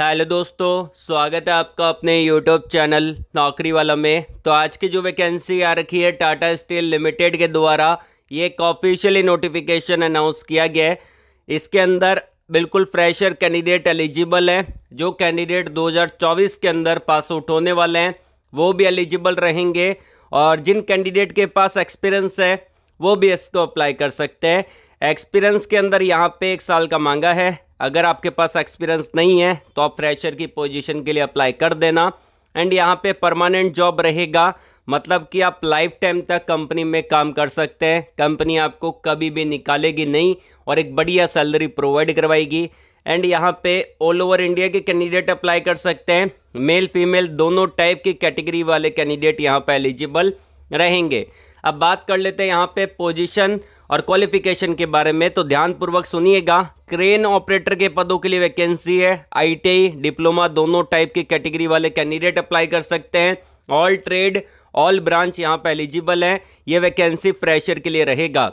hello दोस्तों स्वागत है आपका अपने यूट्यूब चैनल नौकरी वाला में तो आज की जो वैकेंसी आ रखी है टाटा स्टील लिमिटेड के द्वारा ये एक ऑफिशियली नोटिफिकेशन अनाउंस किया गया है इसके अंदर बिल्कुल फ्रेशर कैंडिडेट एलिजिबल हैं जो कैंडिडेट 2024 के अंदर पास आउट होने वाले हैं वो भी एलिजिबल रहेंगे और जिन कैंडिडेट के पास एक्सपीरियंस है वो भी इसको अप्लाई कर सकते हैं एक्सपीरियंस के अंदर यहाँ पे एक साल का मांगा है अगर आपके पास एक्सपीरियंस नहीं है तो आप फ्रेशर की पोजीशन के लिए अप्लाई कर देना एंड यहाँ पे परमानेंट जॉब रहेगा मतलब कि आप लाइफ टाइम तक कंपनी में काम कर सकते हैं कंपनी आपको कभी भी निकालेगी नहीं और एक बढ़िया सैलरी प्रोवाइड करवाएगी एंड यहाँ पे ऑल ओवर इंडिया के कैंडिडेट अप्लाई कर सकते हैं मेल फीमेल दोनों टाइप की कैटेगरी वाले कैंडिडेट यहाँ पर एलिजिबल रहेंगे अब बात कर लेते हैं यहाँ पे पोजीशन और क्वालिफिकेशन के बारे में तो ध्यानपूर्वक सुनिएगा क्रेन ऑपरेटर के पदों के लिए वैकेंसी है आईटीआई डिप्लोमा दोनों टाइप की कैटेगरी वाले कैंडिडेट अप्लाई कर सकते हैं ऑल ट्रेड ऑल ब्रांच यहाँ पे एलिजिबल है ये वैकेंसी फ्रेशर के लिए रहेगा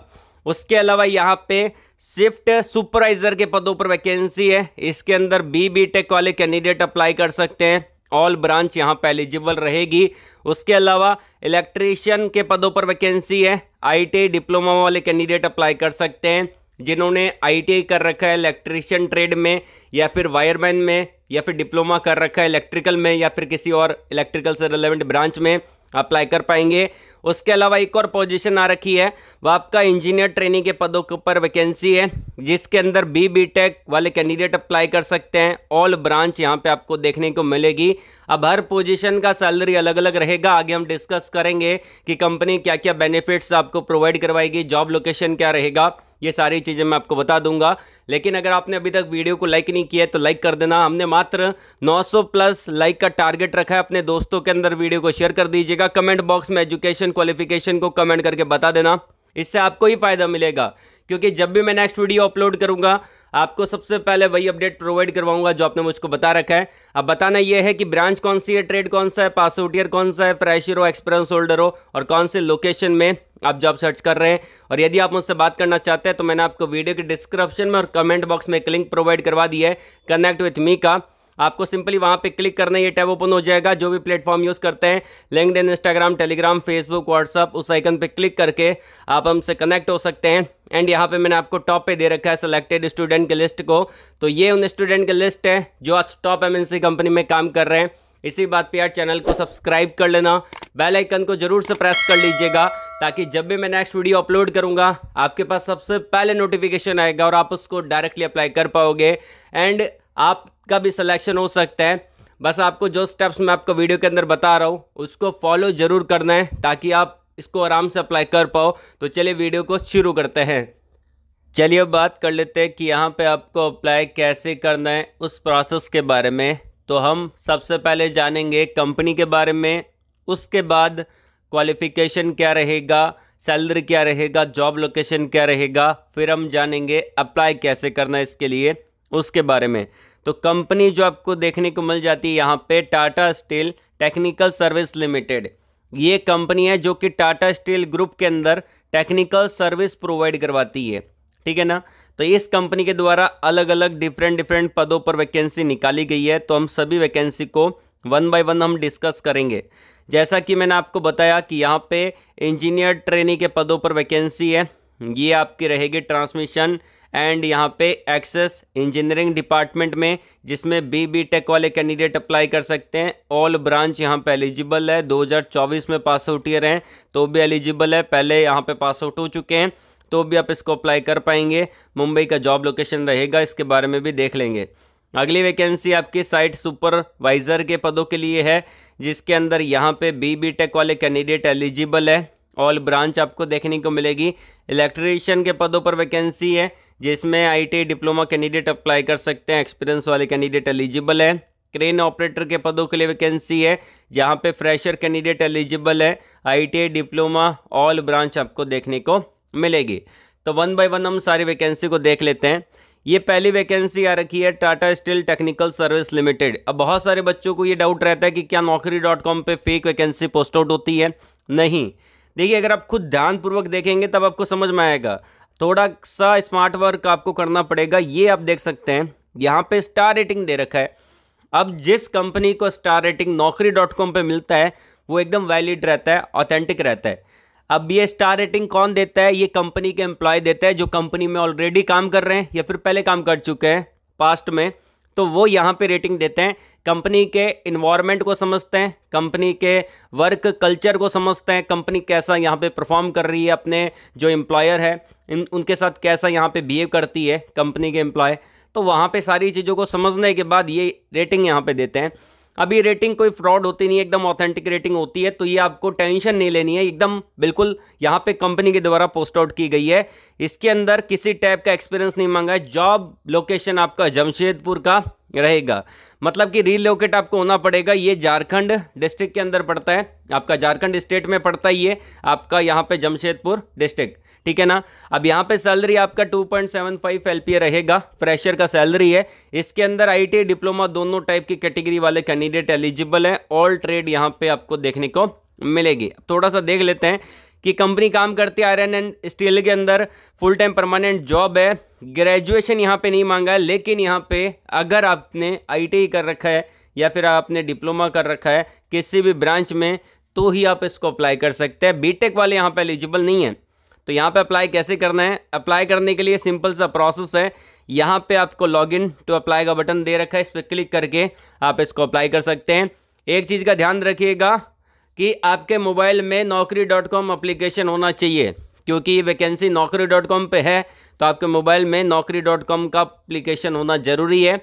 उसके अलावा यहाँ पे शिफ्ट सुपरवाइजर के पदों पर वैकेंसी है इसके अंदर बी बी टेक वाले कैंडिडेट अप्लाई कर सकते हैं ऑल ब्रांच यहाँ पर एलिजिबल रहेगी उसके अलावा इलेक्ट्रीशियन के पदों पर वैकेंसी है आई डिप्लोमा वाले कैंडिडेट अप्लाई कर सकते हैं जिन्होंने आई कर रखा है इलेक्ट्रीशियन ट्रेड में या फिर वायरमैन में या फिर डिप्लोमा कर रखा है इलेक्ट्रिकल में या फिर किसी और इलेक्ट्रिकल से रिलेवेंट ब्रांच में अप्लाई कर पाएंगे उसके अलावा एक और पोजीशन आ रखी है वह आपका इंजीनियर ट्रेनिंग के पदों के ऊपर वैकेंसी है जिसके अंदर बी बी टेक वाले कैंडिडेट अप्लाई कर सकते हैं ऑल ब्रांच यहाँ पे आपको देखने को मिलेगी अब हर पोजीशन का सैलरी अलग अलग रहेगा आगे हम डिस्कस करेंगे कि कंपनी क्या क्या बेनिफिट्स आपको प्रोवाइड करवाएगी जॉब लोकेशन क्या रहेगा ये सारी चीज़ें मैं आपको बता दूंगा लेकिन अगर आपने अभी तक वीडियो को लाइक नहीं किया है तो लाइक कर देना हमने मात्र 900 प्लस लाइक का टारगेट रखा है अपने दोस्तों के अंदर वीडियो को शेयर कर दीजिएगा कमेंट बॉक्स में एजुकेशन क्वालिफिकेशन को कमेंट करके बता देना इससे आपको ही फ़ायदा मिलेगा क्योंकि जब भी मैं नेक्स्ट वीडियो अपलोड करूंगा आपको सबसे पहले वही अपडेट प्रोवाइड करवाऊंगा जो आपने मुझको बता रखा है अब बताना यह है कि ब्रांच कौन सी है ट्रेड कौन सा है पास कौन सा है फ्रेशर हो एक्सपीरियंस होल्डर हो और कौन से लोकेशन में आप जॉब सर्च कर रहे हैं और यदि आप मुझसे बात करना चाहते हैं तो मैंने आपको वीडियो के डिस्क्रिप्शन में और कमेंट बॉक्स में एक लिंक प्रोवाइड करवा दिया है कनेक्ट विथ मी का आपको सिंपली वहाँ पे क्लिक करना ये टैब ओपन हो जाएगा जो भी प्लेटफॉर्म यूज़ करते हैं linked Instagram Telegram Facebook WhatsApp उस आइकन पर क्लिक करके आप हमसे कनेक्ट हो सकते हैं एंड यहाँ पे मैंने आपको टॉप पे दे रखा है सिलेक्टेड स्टूडेंट की लिस्ट को तो ये उन स्टूडेंट की लिस्ट है जो आज टॉप एम कंपनी में काम कर रहे हैं इसी बात पे यार चैनल को सब्सक्राइब कर लेना बेल आइकन को जरूर से प्रेस कर लीजिएगा ताकि जब भी मैं नेक्स्ट वीडियो अपलोड करूंगा आपके पास सबसे पहले नोटिफिकेशन आएगा और आप उसको डायरेक्टली अप्लाई कर पाओगे एंड आपका भी सिलेक्शन हो सकता है बस आपको जो स्टेप्स मैं आपको वीडियो के अंदर बता रहा हूँ उसको फॉलो ज़रूर करना है ताकि आप इसको आराम से अप्लाई कर पाओ तो चलिए वीडियो को शुरू करते हैं चलिए अब बात कर लेते हैं कि यहाँ पे आपको अप्लाई कैसे करना है उस प्रोसेस के बारे में तो हम सबसे पहले जानेंगे कंपनी के बारे में उसके बाद क्वालिफ़िकेशन क्या रहेगा सैलरी क्या रहेगा जॉब लोकेशन क्या रहेगा फिर हम जानेंगे अप्लाई कैसे करना है इसके लिए उसके बारे में तो कंपनी जो आपको देखने को मिल जाती है यहाँ पे Tata steel technical service limited ये कंपनी है जो कि टाटा स्टील ग्रुप के अंदर टेक्निकल सर्विस प्रोवाइड करवाती है ठीक है ना तो इस कंपनी के द्वारा अलग अलग डिफरेंट डिफरेंट पदों पर वैकेंसी निकाली गई है तो हम सभी वैकेंसी को वन बाय वन हम डिस्कस करेंगे जैसा कि मैंने आपको बताया कि यहाँ पे इंजीनियर ट्रेनी के पदों पर वैकेंसी है ये आपकी रहेगी ट्रांसमिशन एंड यहाँ पे एक्सेस इंजीनियरिंग डिपार्टमेंट में जिसमें बी बी टेक वाले कैंडिडेट अप्लाई कर सकते हैं ऑल ब्रांच यहाँ पे एलिजिबल है 2024 में पास आउट ईयर हैं तो भी एलिजिबल है पहले यहाँ पे पास आउट हो चुके हैं तो भी आप इसको अप्लाई कर पाएंगे मुंबई का जॉब लोकेशन रहेगा इसके बारे में भी देख लेंगे अगली वैकेंसी आपकी साइट सुपरवाइज़र के पदों के लिए है जिसके अंदर यहाँ पे बी बी टेक वाले कैंडिडेट एलिजिबल है ऑल ब्रांच आपको देखने को मिलेगी इलेक्ट्रीशियन के पदों पर वैकेंसी है जिसमें आईटी डिप्लोमा कैंडिडेट अप्लाई कर सकते हैं एक्सपीरियंस वाले कैंडिडेट एलिजिबल हैं क्रेन ऑपरेटर के पदों के लिए वैकेंसी है जहाँ पे फ्रेशर कैंडिडेट एलिजिबल है आई डिप्लोमा ऑल ब्रांच आपको देखने को मिलेगी तो वन बाय वन हम सारी वैकेंसी को देख लेते हैं ये पहली वैकेंसी आ रखी है Tata steel technical service limited अब बहुत सारे बच्चों को ये डाउट रहता है कि क्या नौकरी डॉट कॉम पर फेक वैकेंसी पोस्ट आउट होती है नहीं देखिए अगर आप खुद ध्यानपूर्वक देखेंगे तब आपको समझ में आएगा थोड़ा सा स्मार्ट वर्क आपको करना पड़ेगा ये आप देख सकते हैं यहाँ पे स्टार रेटिंग दे रखा है अब जिस कंपनी को star rating Naukri dot com पर मिलता है वो एकदम वैलिड रहता है ऑथेंटिक रहता है अब ये स्टार रेटिंग कौन देता है ये कंपनी के एम्प्लॉय देता है जो कंपनी में ऑलरेडी काम कर रहे हैं या फिर पहले काम कर चुके हैं पास्ट में तो वो यहाँ पे रेटिंग देते हैं कंपनी के इन्वायरमेंट को समझते हैं कंपनी के वर्क कल्चर को समझते हैं कंपनी कैसा यहाँ पे परफॉर्म कर रही है अपने जो एम्प्लॉयर है इन उनके साथ कैसा यहाँ पे बिहेव करती है कंपनी के एम्प्लॉय तो वहाँ पे सारी चीज़ों को समझने के बाद ये रेटिंग यहाँ पे देते हैं अभी रेटिंग कोई फ्रॉड होती नहीं एकदम ऑथेंटिक रेटिंग होती है तो ये आपको टेंशन नहीं लेनी है एकदम बिल्कुल यहाँ पे कंपनी के द्वारा पोस्ट आउट की गई है इसके अंदर किसी टाइप का एक्सपीरियंस नहीं मांगा है जॉब लोकेशन आपका जमशेदपुर का रहेगा मतलब कि रीलोकेट आपको होना पड़ेगा ये झारखंड डिस्ट्रिक्ट के अंदर पड़ता है आपका झारखंड स्टेट में पड़ता है ये आपका यहाँ पे जमशेदपुर डिस्ट्रिक्ट ठीक है ना अब यहाँ पे सैलरी आपका 2.75 पॉइंट रहेगा फ्रेशर का सैलरी है इसके अंदर आईटी डिप्लोमा दोनों टाइप की कैटेगरी वाले कैंडिडेट एलिजिबल हैं ऑल ट्रेड यहाँ पर आपको देखने को मिलेगी थोड़ा सा देख लेते हैं कि कंपनी काम करती है आयरन एंड स्टील के अंदर फुल टाइम परमानेंट जॉब है ग्रेजुएशन यहाँ पे नहीं मांगा है लेकिन यहाँ पे अगर आपने आई कर रखा है या फिर आपने डिप्लोमा कर रखा है किसी भी ब्रांच में तो ही आप इसको अप्लाई कर सकते हैं बीटेक वाले यहाँ पे एलिजिबल नहीं है तो यहाँ पे अप्लाई कैसे करना है अप्लाई करने के लिए सिंपल सा प्रोसेस है यहाँ पे आपको लॉग इन टू अप्लाई का बटन दे रखा है इस पर क्लिक करके आप इसको अप्लाई कर सकते हैं एक चीज़ का ध्यान रखिएगा कि आपके मोबाइल में नौकरी डॉट कॉम अप्लीकेशन होना चाहिए क्योंकि ये वैकेंसी नौकरी डॉट कॉम पर है तो आपके मोबाइल में नौकरी डॉट कॉम का अप्लीकेशन होना ज़रूरी है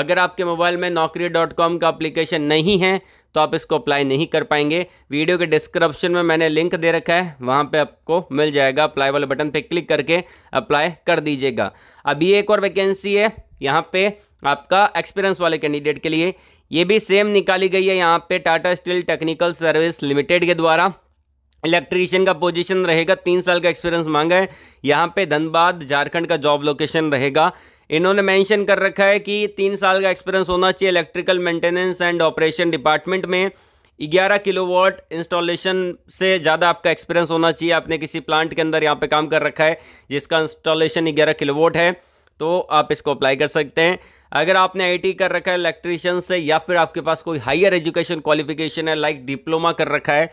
अगर आपके मोबाइल में नौकरी डॉट कॉम का अप्लीकेशन नहीं है तो आप इसको अप्लाई नहीं कर पाएंगे वीडियो के डिस्क्रिप्शन में मैंने लिंक दे रखा है वहाँ पे आपको मिल जाएगा अप्लाई वाले बटन पे क्लिक करके अप्लाई कर दीजिएगा अभी एक और वैकेंसी है यहाँ पे आपका एक्सपीरियंस वाले कैंडिडेट के लिए ये भी सेम निकाली गई है यहाँ पे Tata steel technical service limited के द्वारा इलेक्ट्रीशियन का पोजीशन रहेगा तीन साल का एक्सपीरियंस मांगा है यहाँ पे धनबाद झारखंड का जॉब लोकेशन रहेगा इन्होंने मेंशन कर रखा है कि तीन साल का एक्सपीरियंस होना चाहिए electrical maintenance and operation department में ग्यारह किलोवाट इंस्टॉलेशन से ज़्यादा आपका एक्सपीरियंस होना चाहिए आपने किसी प्लांट के अंदर यहाँ पे काम कर रखा है जिसका इंस्टॉलेशन ग्यारह किलोवाट है तो आप इसको अप्लाई कर सकते हैं अगर आपने आईटी कर रखा है इलेक्ट्रिशियन से या फिर आपके पास कोई हायर एजुकेशन क्वालिफिकेशन है लाइक डिप्लोमा कर रखा है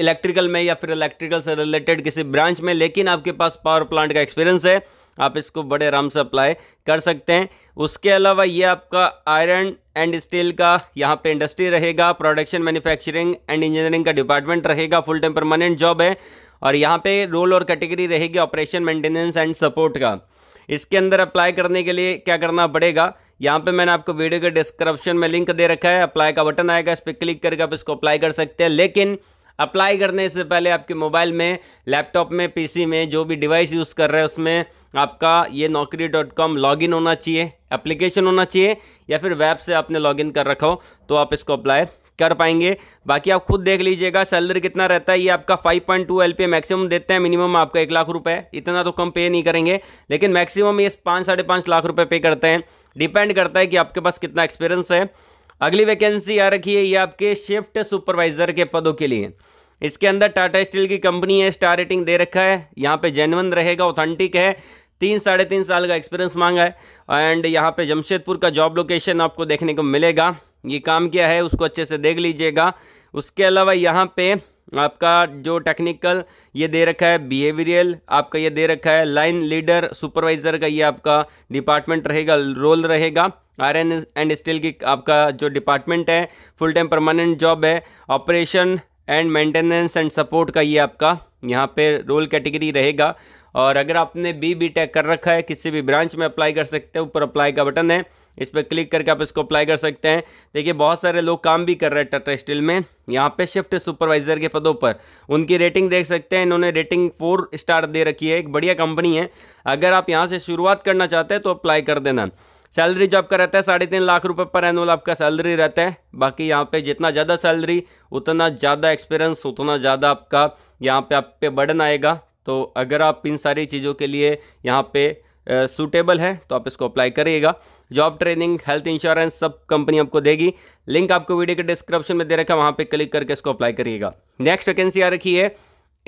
इलेक्ट्रिकल में या फिर इलेक्ट्रिकल से रिलेटेड किसी ब्रांच में लेकिन आपके पास पावर प्लांट का एक्सपीरियंस है आप इसको बड़े आराम से अप्लाई कर सकते हैं उसके अलावा ये आपका आयरन एंड स्टील का यहाँ पे इंडस्ट्री रहेगा प्रोडक्शन मैन्युफैक्चरिंग एंड इंजीनियरिंग का डिपार्टमेंट रहेगा फुल टाइम परमानेंट जॉब है और यहाँ पे रोल और कैटेगरी रहेगी ऑपरेशन मेंटेनेंस एंड सपोर्ट का इसके अंदर अप्लाई करने के लिए क्या करना पड़ेगा यहाँ पे मैंने आपको वीडियो के डिस्क्रिप्शन में लिंक दे रखा है अप्लाई का बटन आएगा इस पर क्लिक करके आप इसको अप्लाई कर सकते हैं लेकिन अप्लाई करने से पहले आपके मोबाइल में लैपटॉप में पीसी में जो भी डिवाइस यूज़ कर रहे हैं उसमें आपका ये नौकरी डॉट कॉम लॉगिन होना चाहिए एप्लीकेशन होना चाहिए या फिर वेब से आपने लॉगिन कर रखा हो तो आप इसको अप्लाई कर पाएंगे बाकी आप खुद देख लीजिएगा सैलरी कितना रहता है ये आपका five point two L P maximum देते हैं मिनिमम आपका एक लाख रुपये इतना तो कम पे नहीं करेंगे लेकिन मैक्सिमम ये पाँच साढ़े पाँच लाख रुपये पे करते हैं डिपेंड करता है कि आपके पास कितना एक्सपीरियंस है अगली वैकेंसी आ रखी है ये आपके शिफ्ट सुपरवाइजर के पदों के लिए इसके अंदर टाटा स्टील की कंपनी है स्टार रेटिंग दे रखा है यहाँ पर जेनवन रहेगा ऑथेंटिक है तीन साढ़े तीन साल का एक्सपीरियंस मांगा है एंड यहाँ पे जमशेदपुर का जॉब लोकेशन आपको देखने को मिलेगा ये काम किया है उसको अच्छे से देख लीजिएगा उसके अलावा यहाँ पे आपका जो टेक्निकल ये दे रखा है बिहेवियरल आपका ये दे रखा है लाइन लीडर सुपरवाइज़र का ये आपका डिपार्टमेंट रहेगा रोल रहेगा आयरन एंड स्टील की आपका जो डिपार्टमेंट है फुल टाइम परमानेंट जॉब है operation and maintenance and support का ये आपका यहाँ पे रोल कैटेगरी रहेगा और अगर आपने बी बी टेक कर रखा है किसी भी ब्रांच में अप्लाई कर सकते हैं ऊपर अप्लाई का बटन है इस पर क्लिक करके आप इसको अप्लाई कर सकते हैं देखिए बहुत सारे लोग काम भी कर रहे हैं टाटा स्टील में यहाँ पे शिफ्ट सुपरवाइजर के पदों पर उनकी रेटिंग देख सकते हैं इन्होंने रेटिंग फोर स्टार दे रखी है एक बढ़िया कंपनी है अगर आप यहाँ से शुरुआत करना चाहते हैं तो अप्लाई कर देना सैलरी जो आपका रहता है साढ़े तीन लाख रुपए पर एनुअल आपका सैलरी रहता है बाकी यहाँ पे जितना ज़्यादा सैलरी उतना ज़्यादा एक्सपीरियंस उतना ज़्यादा आपका यहाँ पे आप पे बर्डन आएगा तो अगर आप इन सारी चीज़ों के लिए यहाँ पे सूटेबल है तो आप इसको अप्लाई करिएगा जॉब ट्रेनिंग हेल्थ इंश्योरेंस सब कंपनी आपको देगी लिंक आपको वीडियो के डिस्क्रिप्शन में दे रखा है वहाँ पर क्लिक करके इसको अप्लाई करिएगा नेक्स्ट वैकेंसी आ रखी है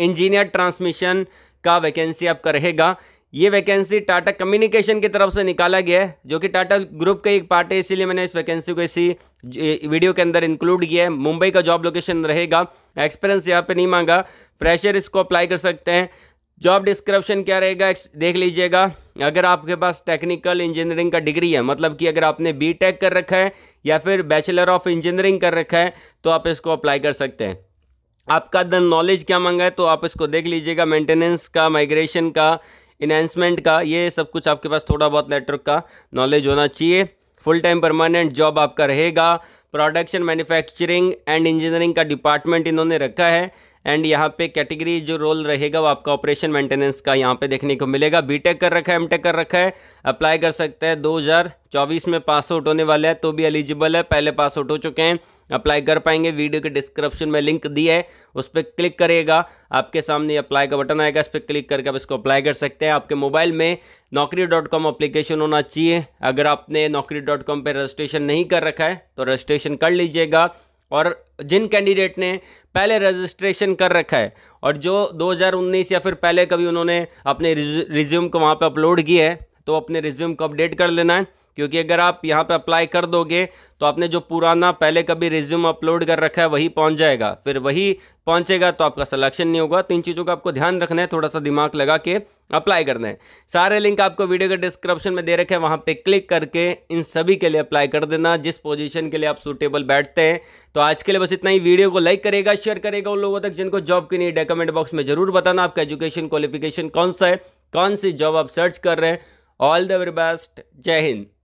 इंजीनियर ट्रांसमिशन का वैकेंसी आपका रहेगा ये वैकेंसी टाटा कम्युनिकेशन की तरफ से निकाला गया है जो कि टाटा ग्रुप का एक पार्ट है इसीलिए मैंने इस वैकेंसी को इसी वीडियो के अंदर इंक्लूड किया है मुंबई का जॉब लोकेशन रहेगा एक्सपीरियंस यहाँ पे नहीं मांगा प्रेशर इसको अप्लाई कर सकते हैं जॉब डिस्क्रिप्शन क्या रहेगा देख लीजिएगा अगर आपके पास टेक्निकल इंजीनियरिंग का डिग्री है मतलब कि अगर आपने बी टेक कर रखा है या फिर बैचलर ऑफ इंजीनियरिंग कर रखा है तो आप इसको अप्लाई कर सकते हैं आपका द नॉलेज क्या मांगा है तो आप इसको देख लीजिएगा मेंटेनेंस का माइग्रेशन का इन्हेंसमेंट का ये सब कुछ आपके पास थोड़ा बहुत नेटवर्क का नॉलेज होना चाहिए फुल टाइम परमानेंट जॉब आपका रहेगा प्रोडक्शन मैन्युफैक्चरिंग एंड इंजीनियरिंग का डिपार्टमेंट इन्होंने रखा है एंड यहाँ पे कैटेगरी जो रोल रहेगा वो आपका ऑपरेशन मेंटेनेंस का यहाँ पे देखने को मिलेगा बीटेक कर रखा है एमटेक कर रखा है अप्लाई कर सकते हैं 2024 में पास आउट होने वाला है तो भी एलिजिबल है पहले पास आउट हो चुके हैं अप्लाई कर पाएंगे वीडियो के डिस्क्रिप्शन में लिंक दी है उस पर क्लिक करेगा आपके सामने अप्लाई का बटन आएगा इस पर क्लिक करके आप इसको अप्लाई कर सकते हैं आपके मोबाइल में नौकरी डॉट कॉम अप्लीकेशन होना चाहिए अगर आपने नौकरी डॉट कॉम पर रजिस्ट्रेशन नहीं कर रखा है तो रजिस्ट्रेशन कर लीजिएगा और जिन कैंडिडेट ने पहले रजिस्ट्रेशन कर रखा है और जो 2019 या फिर पहले कभी उन्होंने अपने रिज्यूम को वहाँ पे अपलोड किया है तो अपने रिज्यूम को अपडेट कर लेना है क्योंकि अगर आप यहाँ पे अप्लाई कर दोगे तो आपने जो पुराना पहले कभी रिज्यूम अपलोड कर रखा है वही पहुँच जाएगा फिर वही पहुँचेगा तो आपका सलेक्शन नहीं होगा तो इन चीज़ों का आपको ध्यान रखना है थोड़ा सा दिमाग लगा के अप्लाई करना है सारे लिंक आपको वीडियो के डिस्क्रिप्शन में दे रखे हैं वहाँ पर क्लिक करके इन सभी के लिए अप्लाई कर देना जिस पोजिशन के लिए आप सूटेबल बैठते हैं तो आज के लिए बस इतना ही वीडियो को लाइक करेगा शेयर करेगा उन लोगों तक जिनको जॉब की नहीं डॉक्यूमेंट कमेंट बॉक्स में जरूर बताना आपका एजुकेशन क्वालिफिकेशन कौन सा है कौन सी जॉब आप सर्च कर रहे हैं ऑल द वेरी बेस्ट जय हिंद